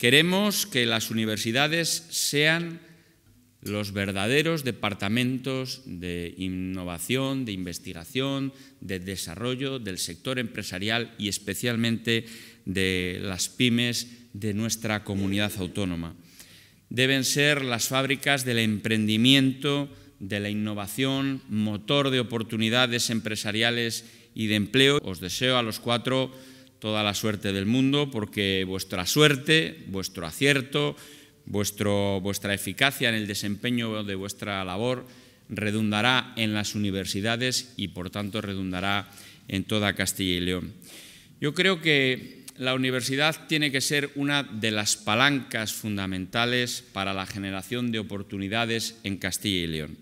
Queremos que las universidades sean los verdaderos departamentos de innovación, de investigación, de desarrollo del sector empresarial y especialmente de las pymes de nuestra comunidad autónoma. Deben ser las fábricas del emprendimiento, de la innovación, motor de oportunidades empresariales y de empleo. Os deseo a los cuatro toda la suerte del mundo, porque vuestra suerte, vuestro acierto, vuestro, vuestra eficacia en el desempeño de vuestra labor redundará en las universidades y por tanto redundará en toda Castilla y León. Yo creo que la universidad tiene que ser una de las palancas fundamentales para la generación de oportunidades en Castilla y León.